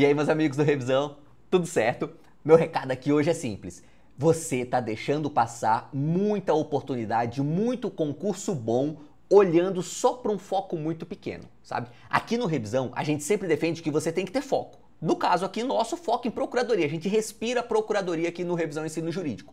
E aí, meus amigos do Revisão, tudo certo? Meu recado aqui hoje é simples. Você está deixando passar muita oportunidade, muito concurso bom, olhando só para um foco muito pequeno, sabe? Aqui no Revisão, a gente sempre defende que você tem que ter foco. No caso aqui, nosso foco em procuradoria. A gente respira procuradoria aqui no Revisão Ensino Jurídico.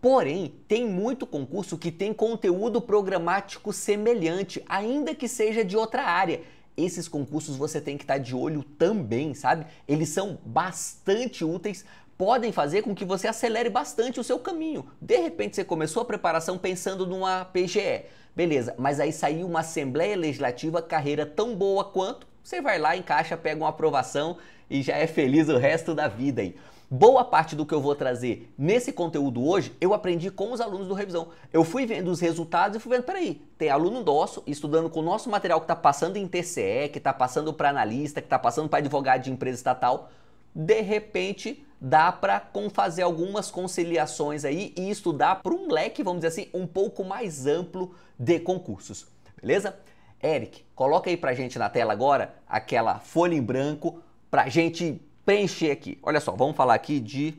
Porém, tem muito concurso que tem conteúdo programático semelhante, ainda que seja de outra área esses concursos você tem que estar tá de olho também, sabe? Eles são bastante úteis podem fazer com que você acelere bastante o seu caminho. De repente você começou a preparação pensando numa PGE, beleza, mas aí saiu uma Assembleia Legislativa, carreira tão boa quanto, você vai lá, encaixa, pega uma aprovação e já é feliz o resto da vida aí. Boa parte do que eu vou trazer nesse conteúdo hoje, eu aprendi com os alunos do Revisão. Eu fui vendo os resultados e fui vendo, peraí, tem aluno nosso estudando com o nosso material que está passando em TCE, que está passando para analista, que está passando para advogado de empresa estatal. De repente, dá para fazer algumas conciliações aí e estudar para um leque, vamos dizer assim, um pouco mais amplo de concursos. Beleza? Eric, coloca aí para gente na tela agora aquela folha em branco para gente preencher aqui. Olha só, vamos falar aqui de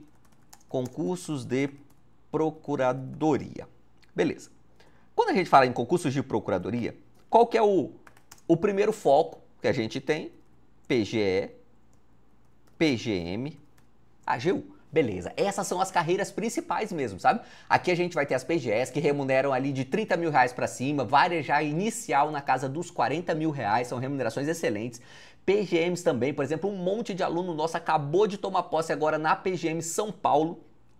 concursos de procuradoria. Beleza. Quando a gente fala em concursos de procuradoria, qual que é o, o primeiro foco que a gente tem? PGE, PGM, AGU. Beleza, essas são as carreiras principais mesmo, sabe? Aqui a gente vai ter as PGS que remuneram ali de 30 mil reais para cima, várias já inicial na casa dos 40 mil reais, são remunerações excelentes. PGMs também, por exemplo, um monte de aluno nosso acabou de tomar posse agora na PGM São Paulo,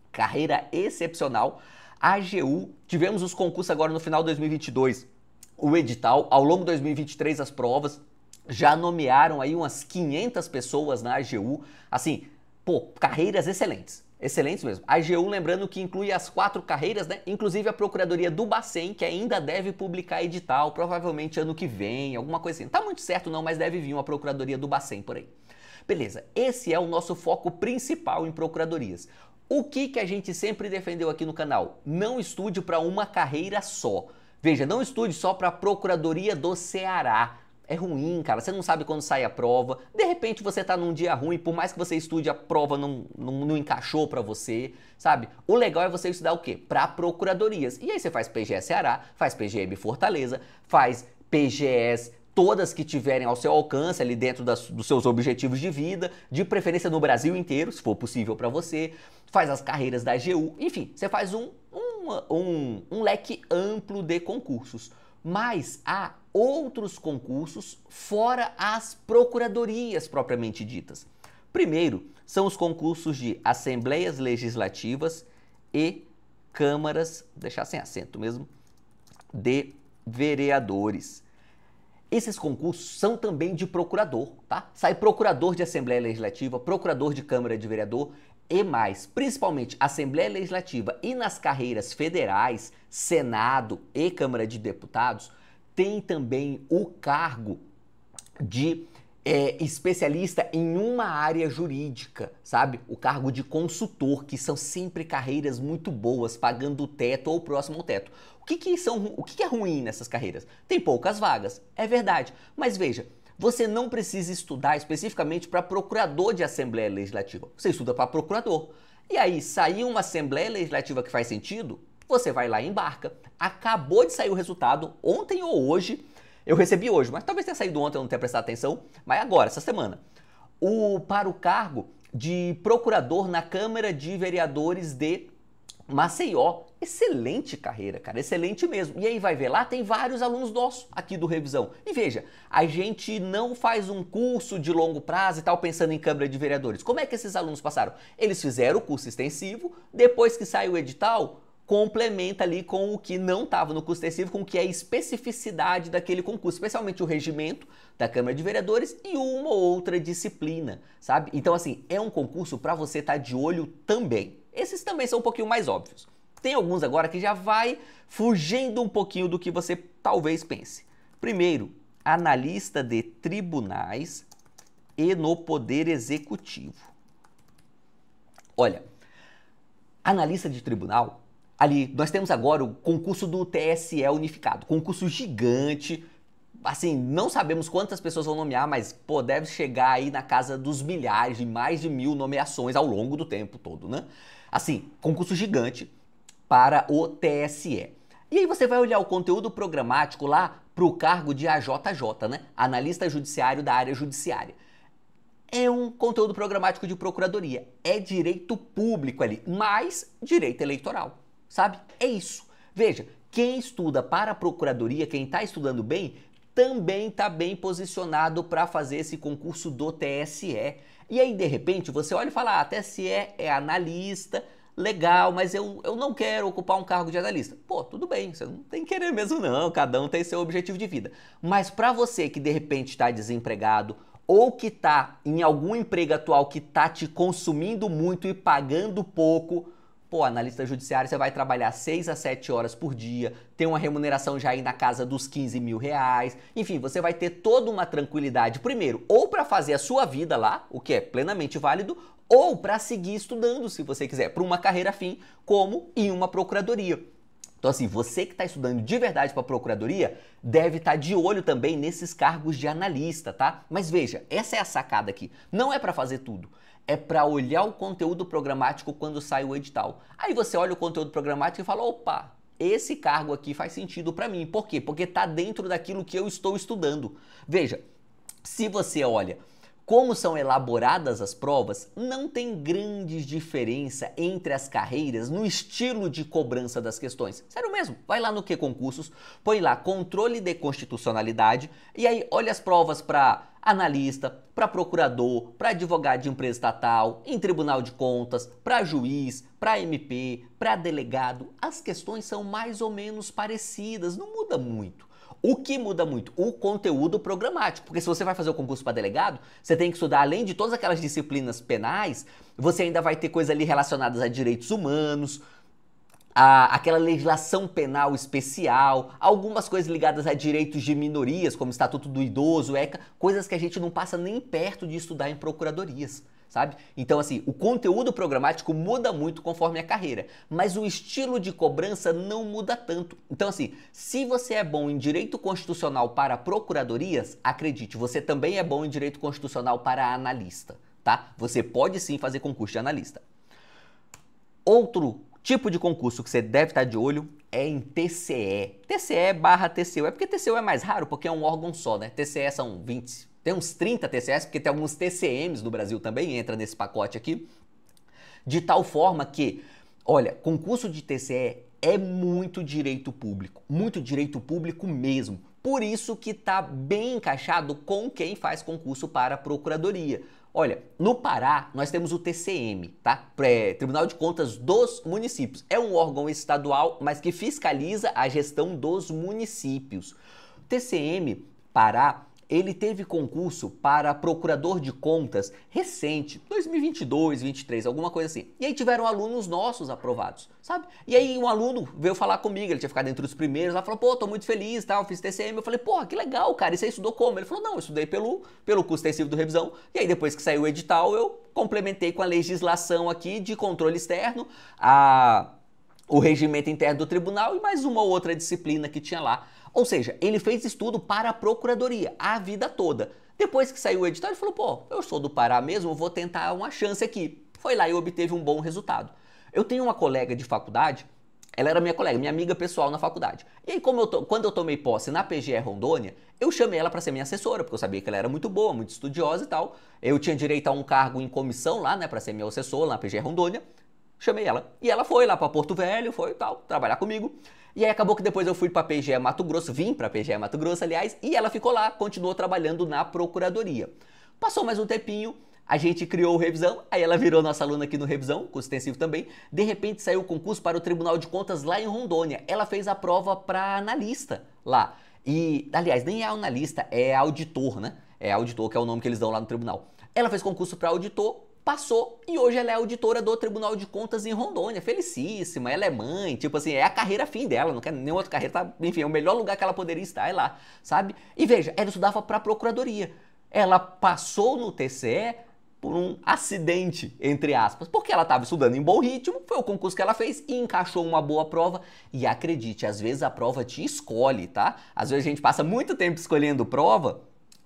carreira excepcional. AGU, tivemos os concursos agora no final de 2022, o edital, ao longo de 2023 as provas, já nomearam aí umas 500 pessoas na AGU, assim, pô, carreiras excelentes. Excelentes mesmo. A AGU, lembrando que inclui as quatro carreiras, né? Inclusive a Procuradoria do Bacen, que ainda deve publicar edital, provavelmente ano que vem, alguma coisa assim. tá muito certo não, mas deve vir uma Procuradoria do Bacen por aí. Beleza, esse é o nosso foco principal em procuradorias. O que, que a gente sempre defendeu aqui no canal? Não estude para uma carreira só. Veja, não estude só para a Procuradoria do Ceará é ruim, cara. Você não sabe quando sai a prova. De repente você tá num dia ruim, por mais que você estude, a prova não, não, não encaixou para você, sabe? O legal é você estudar o quê? Para procuradorias. E aí você faz pgs Ceará, faz PGM Fortaleza, faz PGS todas que tiverem ao seu alcance ali dentro das, dos seus objetivos de vida, de preferência no Brasil inteiro, se for possível para você, faz as carreiras da AGU, enfim, você faz um, um, um, um leque amplo de concursos. Mas há outros concursos fora as procuradorias propriamente ditas. Primeiro, são os concursos de assembleias legislativas e câmaras, deixar sem acento mesmo, de vereadores. Esses concursos são também de procurador, tá? Sai procurador de Assembleia Legislativa, procurador de Câmara de Vereador, e mais, principalmente Assembleia Legislativa e nas carreiras federais, Senado e Câmara de Deputados, tem também o cargo de é, especialista em uma área jurídica, sabe? O cargo de consultor, que são sempre carreiras muito boas, pagando o teto ou próximo ao teto. O que, que são, o que, que é ruim nessas carreiras? Tem poucas vagas, é verdade. Mas veja, você não precisa estudar especificamente para procurador de Assembleia Legislativa. Você estuda para procurador. E aí, saiu uma Assembleia Legislativa que faz sentido? Você vai lá e embarca. Acabou de sair o resultado ontem ou hoje. Eu recebi hoje, mas talvez tenha saído ontem, eu não tenha prestado atenção. Mas agora, essa semana. O, para o cargo de procurador na Câmara de Vereadores de Maceió, excelente carreira, cara, excelente mesmo. E aí vai ver lá, tem vários alunos nossos aqui do Revisão. E veja, a gente não faz um curso de longo prazo e tal pensando em Câmara de Vereadores. Como é que esses alunos passaram? Eles fizeram o curso extensivo, depois que sai o edital, complementa ali com o que não estava no curso extensivo, com o que é a especificidade daquele concurso, especialmente o regimento da Câmara de Vereadores e uma ou outra disciplina, sabe? Então assim, é um concurso para você estar tá de olho também. Esses também são um pouquinho mais óbvios. Tem alguns agora que já vai fugindo um pouquinho do que você talvez pense. Primeiro, analista de tribunais e no poder executivo. Olha, analista de tribunal, ali nós temos agora o concurso do TSE unificado, concurso gigante. Assim, não sabemos quantas pessoas vão nomear, mas pô, deve chegar aí na casa dos milhares, de mais de mil nomeações ao longo do tempo todo, né? Assim, concurso gigante para o TSE. E aí você vai olhar o conteúdo programático lá para o cargo de AJJ, né? Analista Judiciário da área judiciária. É um conteúdo programático de procuradoria. É direito público ali, mais direito eleitoral, sabe? É isso. Veja, quem estuda para a procuradoria, quem está estudando bem, também está bem posicionado para fazer esse concurso do TSE. E aí, de repente, você olha e fala: ah, se é é analista, legal, mas eu, eu não quero ocupar um cargo de analista. Pô, tudo bem, você não tem que querer mesmo, não, cada um tem seu objetivo de vida. Mas para você que de repente está desempregado ou que está em algum emprego atual que está te consumindo muito e pagando pouco, Pô, analista judiciário, você vai trabalhar 6 a 7 horas por dia, tem uma remuneração já aí na casa dos 15 mil reais. Enfim, você vai ter toda uma tranquilidade, primeiro, ou para fazer a sua vida lá, o que é plenamente válido, ou para seguir estudando, se você quiser, para uma carreira fim, como em uma procuradoria. Então, assim, você que está estudando de verdade para a procuradoria deve estar tá de olho também nesses cargos de analista, tá? Mas veja, essa é a sacada aqui. Não é para fazer tudo é para olhar o conteúdo programático quando sai o edital. Aí você olha o conteúdo programático e fala: opa, esse cargo aqui faz sentido para mim. Por quê? Porque está dentro daquilo que eu estou estudando. Veja, se você olha como são elaboradas as provas, não tem grande diferença entre as carreiras no estilo de cobrança das questões. Sério mesmo, vai lá no que concursos, põe lá controle de constitucionalidade e aí olha as provas para analista, para procurador, para advogado de empresa estatal, em tribunal de contas, para juiz, para MP, para delegado. As questões são mais ou menos parecidas, não muda muito. O que muda muito? O conteúdo programático. Porque se você vai fazer o concurso para delegado, você tem que estudar, além de todas aquelas disciplinas penais, você ainda vai ter coisas ali relacionadas a direitos humanos, a, aquela legislação penal especial, algumas coisas ligadas a direitos de minorias, como Estatuto do Idoso, ECA, coisas que a gente não passa nem perto de estudar em procuradorias sabe? Então, assim, o conteúdo programático muda muito conforme a carreira, mas o estilo de cobrança não muda tanto. Então, assim, se você é bom em direito constitucional para procuradorias, acredite, você também é bom em direito constitucional para analista, tá? Você pode sim fazer concurso de analista. Outro tipo de concurso que você deve estar de olho é em TCE. TCE barra TCU. É porque TCU é mais raro, porque é um órgão só, né? TCE são 20. Tem uns 30 TCS, porque tem alguns TCMs do Brasil também, entra nesse pacote aqui. De tal forma que, olha, concurso de TCE é muito direito público, muito direito público mesmo. Por isso que está bem encaixado com quem faz concurso para a procuradoria. Olha, no Pará nós temos o TCM, tá? Pré Tribunal de Contas dos Municípios. É um órgão estadual, mas que fiscaliza a gestão dos municípios. O TCM Pará ele teve concurso para procurador de contas recente, 2022, 23, alguma coisa assim. E aí tiveram alunos nossos aprovados, sabe? E aí um aluno veio falar comigo, ele tinha ficado entre os primeiros, lá falou: "Pô, tô muito feliz, tal, tá? fiz TCM". Eu falei: pô, que legal, cara. E você estudou como?". Ele falou: "Não, eu estudei pelo pelo curso do revisão". E aí depois que saiu o edital, eu complementei com a legislação aqui de controle externo, a o regimento interno do tribunal e mais uma outra disciplina que tinha lá ou seja, ele fez estudo para a procuradoria a vida toda. Depois que saiu o edital, ele falou: pô, eu sou do Pará mesmo, vou tentar uma chance aqui. Foi lá e obteve um bom resultado. Eu tenho uma colega de faculdade, ela era minha colega, minha amiga pessoal na faculdade. E aí, como eu to, quando eu tomei posse na PGE Rondônia, eu chamei ela para ser minha assessora, porque eu sabia que ela era muito boa, muito estudiosa e tal. Eu tinha direito a um cargo em comissão lá, né, para ser minha assessor na PGE Rondônia. Chamei ela. E ela foi lá para Porto Velho, foi e tal, trabalhar comigo. E aí acabou que depois eu fui para PGE Mato Grosso, vim para PGE Mato Grosso, aliás, e ela ficou lá, continuou trabalhando na procuradoria. Passou mais um tempinho, a gente criou o Revisão, aí ela virou nossa aluna aqui no Revisão, curso extensivo também. De repente saiu o concurso para o Tribunal de Contas lá em Rondônia. Ela fez a prova para analista lá. E, aliás, nem é analista, é auditor, né? É auditor que é o nome que eles dão lá no tribunal. Ela fez concurso para auditor, passou e hoje ela é auditora do Tribunal de Contas em Rondônia, felicíssima, ela é mãe, tipo assim, é a carreira fim dela, não quer nenhuma outra carreira, tá, enfim, é o melhor lugar que ela poderia estar, é lá, sabe? E veja, ela estudava para a Procuradoria, ela passou no TCE por um acidente, entre aspas, porque ela estava estudando em bom ritmo, foi o concurso que ela fez e encaixou uma boa prova. E acredite, às vezes a prova te escolhe, tá? Às vezes a gente passa muito tempo escolhendo prova,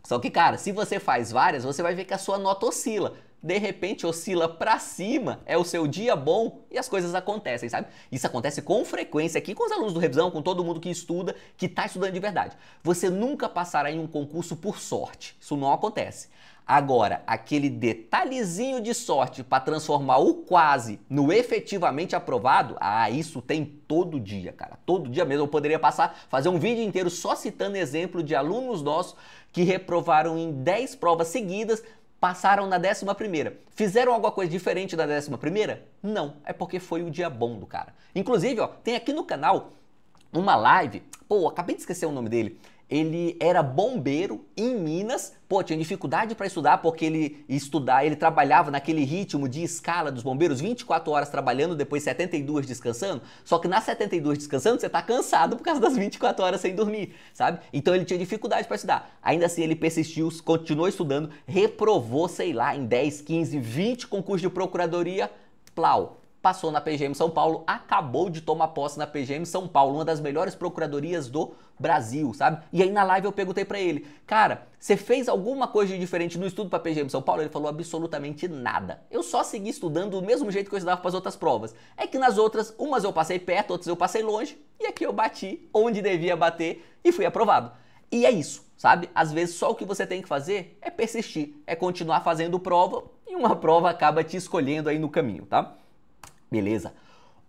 só que, cara, se você faz várias, você vai ver que a sua nota oscila de repente oscila para cima, é o seu dia bom e as coisas acontecem, sabe? Isso acontece com frequência aqui com os alunos do Revisão, com todo mundo que estuda, que está estudando de verdade. Você nunca passará em um concurso por sorte, isso não acontece. Agora, aquele detalhezinho de sorte para transformar o quase no efetivamente aprovado, ah, isso tem todo dia, cara. Todo dia mesmo. Eu poderia passar, fazer um vídeo inteiro só citando exemplo de alunos nossos que reprovaram em 10 provas seguidas passaram na 11 primeira? Fizeram alguma coisa diferente da 11 primeira? Não, é porque foi o dia bom do cara. Inclusive, ó, tem aqui no canal uma live, pô, acabei de esquecer o nome dele, ele era bombeiro em Minas. Pô, tinha dificuldade para estudar porque ele estudar, ele trabalhava naquele ritmo de escala dos bombeiros, 24 horas trabalhando, depois 72 descansando. Só que nas 72 descansando, você tá cansado por causa das 24 horas sem dormir, sabe? Então ele tinha dificuldade para estudar. Ainda assim ele persistiu, continuou estudando, reprovou, sei lá, em 10, 15, 20 concursos de procuradoria, plau passou na PGM São Paulo, acabou de tomar posse na PGM São Paulo, uma das melhores procuradorias do Brasil, sabe? E aí na live eu perguntei para ele, cara, você fez alguma coisa de diferente no estudo para PGM São Paulo? Ele falou absolutamente nada. Eu só segui estudando do mesmo jeito que eu estudava para as outras provas. É que nas outras, umas eu passei perto, outras eu passei longe, e aqui eu bati onde devia bater e fui aprovado. E é isso, sabe? Às vezes só o que você tem que fazer é persistir, é continuar fazendo prova e uma prova acaba te escolhendo aí no caminho, tá? Beleza?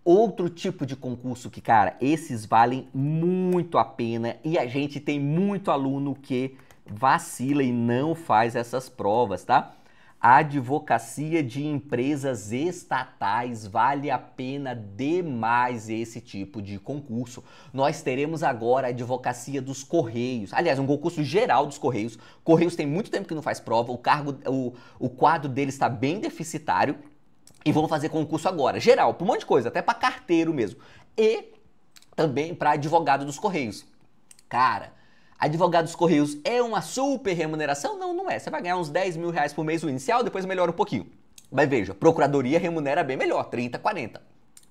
Outro tipo de concurso que, cara, esses valem muito a pena e a gente tem muito aluno que vacila e não faz essas provas, tá? A advocacia de empresas estatais vale a pena demais esse tipo de concurso. Nós teremos agora a advocacia dos Correios. Aliás, um concurso geral dos Correios. Correios tem muito tempo que não faz prova, o cargo, o, o quadro dele está bem deficitário e vão fazer concurso agora, geral, para um monte de coisa, até para carteiro mesmo. E também para advogado dos Correios. Cara, advogado dos Correios é uma super remuneração? Não, não é. Você vai ganhar uns 10 mil reais por mês o inicial, depois melhora um pouquinho. Mas veja, procuradoria remunera bem melhor, 30, 40.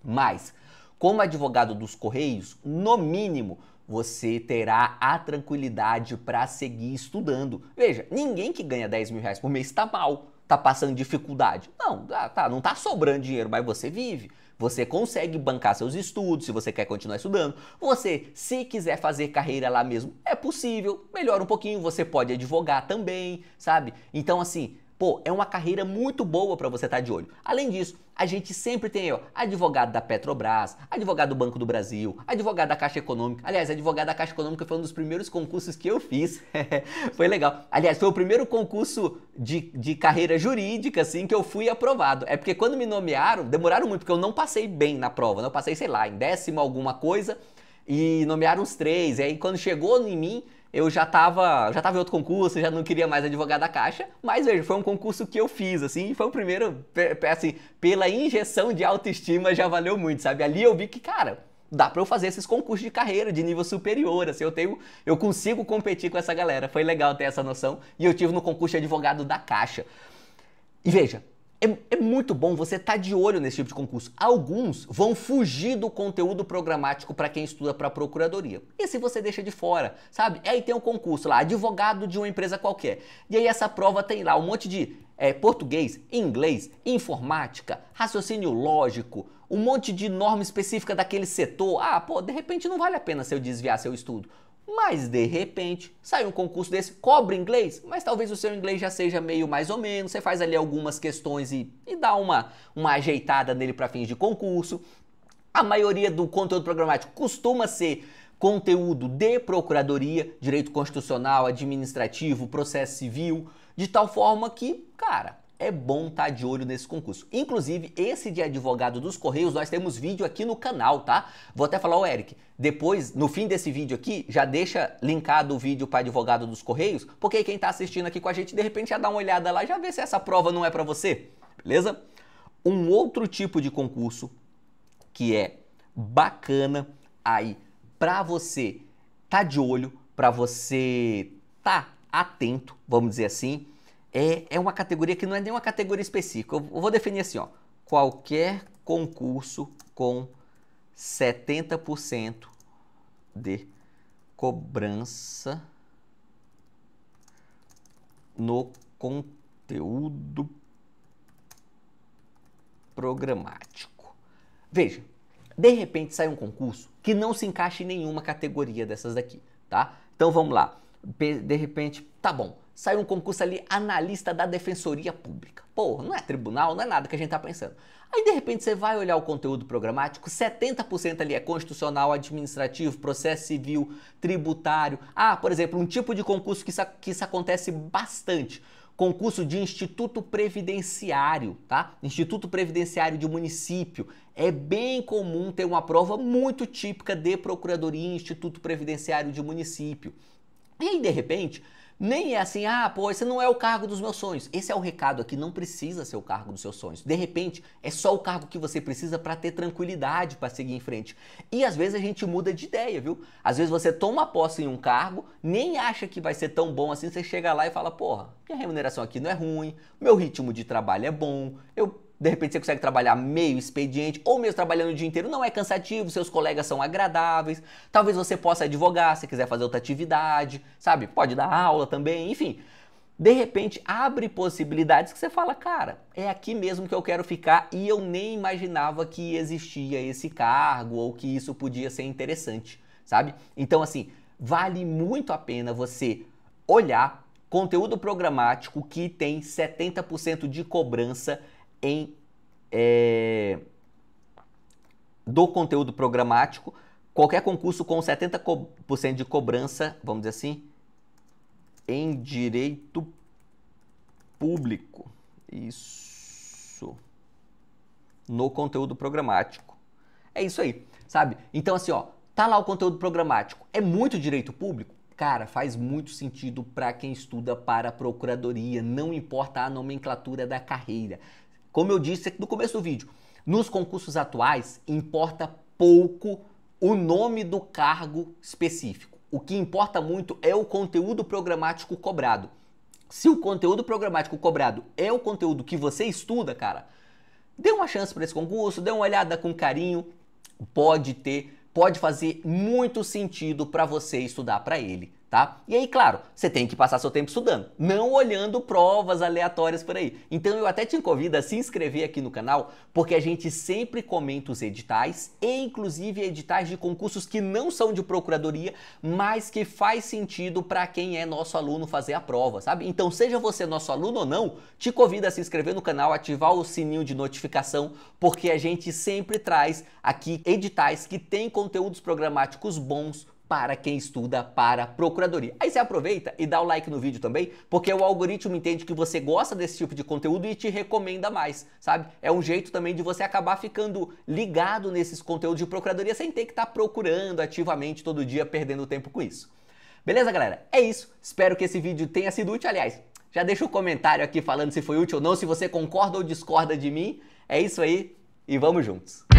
Mas, como advogado dos Correios, no mínimo, você terá a tranquilidade para seguir estudando. Veja, ninguém que ganha 10 mil reais por mês está mal tá passando dificuldade. Não, tá, não tá sobrando dinheiro, mas você vive. Você consegue bancar seus estudos se você quer continuar estudando. Você, se quiser fazer carreira lá mesmo, é possível. Melhora um pouquinho, você pode advogar também, sabe? Então, assim, Pô, é uma carreira muito boa para você estar tá de olho. Além disso, a gente sempre tem ó, advogado da Petrobras, advogado do Banco do Brasil, advogado da Caixa Econômica. Aliás, advogado da Caixa Econômica foi um dos primeiros concursos que eu fiz. foi legal. Aliás, foi o primeiro concurso de, de carreira jurídica, assim, que eu fui aprovado. É porque quando me nomearam, demoraram muito, porque eu não passei bem na prova. Não né? passei, sei lá, em décimo alguma coisa e nomearam os três. E aí, quando chegou em mim, eu já estava já tava em outro concurso, já não queria mais advogado da Caixa, mas veja, foi um concurso que eu fiz, assim, foi o primeiro, assim, pela injeção de autoestima já valeu muito, sabe? Ali eu vi que, cara, dá para eu fazer esses concursos de carreira de nível superior, assim, eu tenho, eu consigo competir com essa galera. Foi legal ter essa noção e eu tive no concurso de advogado da Caixa. E veja, é, é, muito bom você estar tá de olho nesse tipo de concurso. Alguns vão fugir do conteúdo programático para quem estuda para procuradoria. E se assim você deixa de fora, sabe? Aí é, tem um concurso lá, advogado de uma empresa qualquer. E aí essa prova tem lá um monte de é, português, inglês, informática, raciocínio lógico, um monte de norma específica daquele setor. Ah, pô, de repente não vale a pena se eu desviar seu estudo. Mas de repente, sai um concurso desse, cobre inglês, mas talvez o seu inglês já seja meio mais ou menos, você faz ali algumas questões e, e dá uma, uma ajeitada nele para fins de concurso. A maioria do conteúdo programático costuma ser conteúdo de procuradoria, direito constitucional, administrativo, processo civil, de tal forma que, cara, é bom estar tá de olho nesse concurso. Inclusive, esse de advogado dos Correios, nós temos vídeo aqui no canal, tá? Vou até falar, o Eric, depois, no fim desse vídeo aqui, já deixa linkado o vídeo para advogado dos Correios, porque quem está assistindo aqui com a gente, de repente, já dá uma olhada lá, já vê se essa prova não é para você, beleza? Um outro tipo de concurso que é bacana aí para você tá de olho, para você tá atento, vamos dizer assim, é, é uma categoria que não é nenhuma categoria específica. Eu vou definir assim, ó, qualquer concurso com 70% de cobrança no conteúdo programático. Veja, de repente sai um concurso que não se encaixa em nenhuma categoria dessas daqui, tá? Então vamos lá. De repente, tá bom saiu um concurso ali, analista da Defensoria Pública. Porra, não é tribunal, não é nada que a gente tá pensando. Aí de repente você vai olhar o conteúdo programático, 70% ali é constitucional, administrativo, processo civil, tributário. Ah, por exemplo, um tipo de concurso que isso, que isso acontece bastante. Concurso de instituto previdenciário, tá? Instituto previdenciário de município. É bem comum ter uma prova muito típica de procuradoria, instituto previdenciário de município. E aí, de repente, nem é assim, ah, pô, esse não é o cargo dos meus sonhos. Esse é o recado aqui, não precisa ser o cargo dos seus sonhos. De repente, é só o cargo que você precisa para ter tranquilidade para seguir em frente. E às vezes a gente muda de ideia, viu? Às vezes você toma posse em um cargo, nem acha que vai ser tão bom assim, você chega lá e fala, porra, minha remuneração aqui não é ruim, meu ritmo de trabalho é bom, eu de repente você consegue trabalhar meio expediente ou mesmo trabalhando o dia inteiro, não é cansativo, seus colegas são agradáveis, talvez você possa advogar se quiser fazer outra atividade, sabe? Pode dar aula também, enfim. De repente abre possibilidades que você fala, cara, é aqui mesmo que eu quero ficar e eu nem imaginava que existia esse cargo ou que isso podia ser interessante, sabe? Então, assim, vale muito a pena você olhar conteúdo programático que tem 70% de cobrança em é, do conteúdo programático, qualquer concurso com 70% de cobrança, vamos dizer assim, em direito público. Isso. No conteúdo programático. É isso aí, sabe? Então, assim, ó, tá lá o conteúdo programático. É muito direito público? Cara, faz muito sentido para quem estuda para a procuradoria, não importa a nomenclatura da carreira. Como eu disse no começo do vídeo, nos concursos atuais importa pouco o nome do cargo específico. O que importa muito é o conteúdo programático cobrado. Se o conteúdo programático cobrado é o conteúdo que você estuda, cara, dê uma chance para esse concurso, dê uma olhada com carinho, pode ter, pode fazer muito sentido para você estudar para ele tá? E aí, claro, você tem que passar seu tempo estudando, não olhando provas aleatórias por aí. Então eu até te convido a se inscrever aqui no canal, porque a gente sempre comenta os editais, e inclusive editais de concursos que não são de procuradoria, mas que faz sentido para quem é nosso aluno fazer a prova, sabe? Então, seja você nosso aluno ou não, te convido a se inscrever no canal, ativar o sininho de notificação, porque a gente sempre traz aqui editais que têm conteúdos programáticos bons para quem estuda para procuradoria. Aí você aproveita e dá o like no vídeo também, porque o algoritmo entende que você gosta desse tipo de conteúdo e te recomenda mais, sabe? É um jeito também de você acabar ficando ligado nesses conteúdos de procuradoria sem ter que estar tá procurando ativamente todo dia, perdendo tempo com isso. Beleza, galera? É isso. Espero que esse vídeo tenha sido útil. Aliás, já deixa o um comentário aqui falando se foi útil ou não, se você concorda ou discorda de mim. É isso aí e vamos juntos.